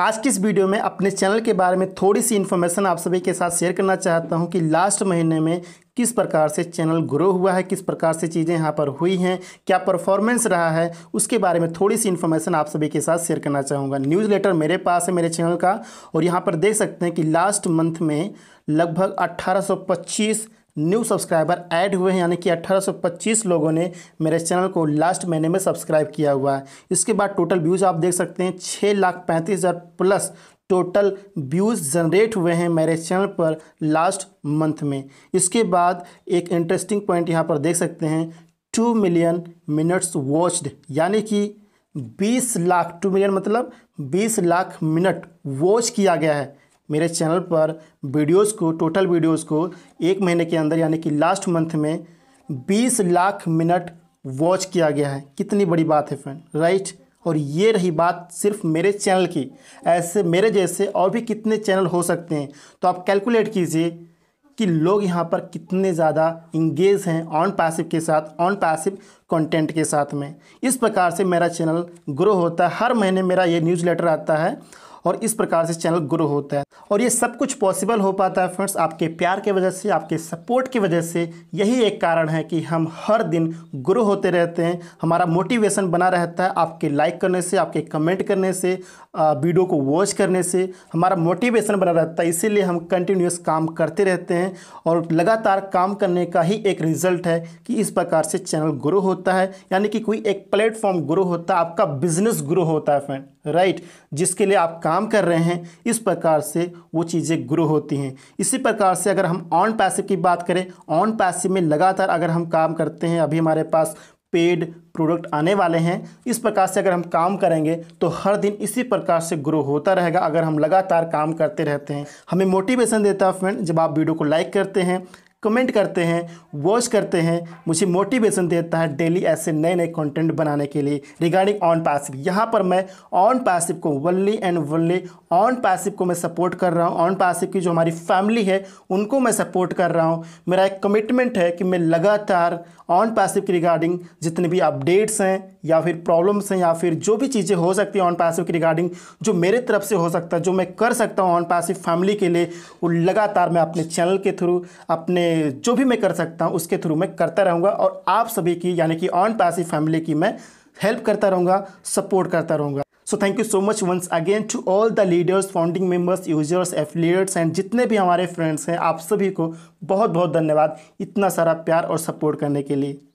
आज की इस वीडियो में अपने चैनल के बारे में थोड़ी सी इन्फॉर्मेशन आप सभी के साथ शेयर करना चाहता हूं कि लास्ट महीने में किस प्रकार से चैनल ग्रो हुआ है किस प्रकार से चीज़ें यहाँ पर हुई हैं क्या परफॉर्मेंस रहा है उसके बारे में थोड़ी सी इन्फॉर्मेशन आप सभी के साथ शेयर करना चाहूँगा न्यूज़ लेटर मेरे पास है मेरे चैनल का और यहाँ पर देख सकते हैं कि लास्ट मंथ में लगभग अट्ठारह न्यू सब्सक्राइबर ऐड हुए हैं यानी कि 1825 लोगों ने मेरे चैनल को लास्ट महीने में सब्सक्राइब किया हुआ है इसके बाद टोटल व्यूज़ आप देख सकते हैं छः लाख पैंतीस हज़ार प्लस टोटल व्यूज़ जनरेट हुए हैं मेरे चैनल पर लास्ट मंथ में इसके बाद एक इंटरेस्टिंग पॉइंट यहाँ पर देख सकते हैं टू मिलियन मिनट्स वॉचड यानी कि बीस लाख टू मिलियन मतलब बीस लाख मिनट वॉच किया गया है मेरे चैनल पर वीडियोस को टोटल वीडियोस को एक महीने के अंदर यानी कि लास्ट मंथ में 20 लाख मिनट वॉच किया गया है कितनी बड़ी बात है फ्रेंड राइट और ये रही बात सिर्फ मेरे चैनल की ऐसे मेरे जैसे और भी कितने चैनल हो सकते हैं तो आप कैलकुलेट कीजिए कि लोग यहाँ पर कितने ज़्यादा इंगेज हैं ऑन पैसिव के साथ ऑन पैसिव कंटेंट के साथ में इस प्रकार से मेरा चैनल ग्रो होता है हर महीने मेरा ये न्यूज़ लेटर आता है और इस प्रकार से चैनल ग्रो होता है और ये सब कुछ पॉसिबल हो पाता है फ्रेंड्स आपके प्यार के वजह से आपके सपोर्ट की वजह से यही एक कारण है कि हम हर दिन ग्रो होते रहते हैं हमारा मोटिवेशन बना रहता है आपके लाइक करने से आपके कमेंट करने से वीडियो को वॉच करने से हमारा मोटिवेशन बना रहता है इसीलिए हम कंटिन्यूस काम करते रहते हैं और लगातार काम करने का ही एक रिजल्ट है कि इस प्रकार से चैनल ग्रो होता है यानी कि कोई एक प्लेटफॉर्म ग्रो होता है आपका बिजनेस ग्रो होता है फ्रेंड राइट जिसके लिए आप काम काम कर रहे हैं इस प्रकार से वो चीज़ें ग्रो होती हैं इसी प्रकार से अगर हम ऑन पैसिव की बात करें ऑन पैसिव में लगातार अगर हम काम करते हैं अभी हमारे पास पेड प्रोडक्ट आने वाले हैं इस प्रकार से अगर हम काम करेंगे तो हर दिन इसी प्रकार से ग्रो होता रहेगा अगर हम लगातार काम करते रहते हैं हमें मोटिवेशन देता है फ्रेंड जब आप वीडियो को लाइक करते हैं कमेंट करते हैं वॉच करते हैं मुझे मोटिवेशन देता है डेली ऐसे नए नए कंटेंट बनाने के लिए रिगार्डिंग ऑन पैसिव यहाँ पर मैं ऑन पैसिव को वल्ली एंड वल्ली ऑन पैसिव को मैं सपोर्ट कर रहा हूँ ऑन पैसिव की जो हमारी फैमिली है उनको मैं सपोर्ट कर रहा हूँ मेरा एक कमिटमेंट है कि मैं लगातार ऑन पैसिव की रिगार्डिंग जितने भी अपडेट्स हैं या फिर प्रॉब्लम्स हैं या फिर जो भी चीज़ें हो सकती हैं ऑन पैसिव की रिगार्डिंग जो मेरे तरफ से हो सकता है जो मैं कर सकता हूँ ऑन पैसिव फैमिली के लिए वो लगातार मैं अपने चैनल के थ्रू अपने जो भी मैं कर सकता हूँ उसके थ्रू मैं करता रहूँगा और आप सभी की यानी कि ऑन पैसिव फैमिली की मैं हेल्प करता रहूँगा सपोर्ट करता रहूँगा so thank you so much once again to all the leaders founding members users affiliates and जितने भी हमारे फ्रेंड्स हैं आप सभी को बहुत बहुत धन्यवाद इतना सारा प्यार और सपोर्ट करने के लिए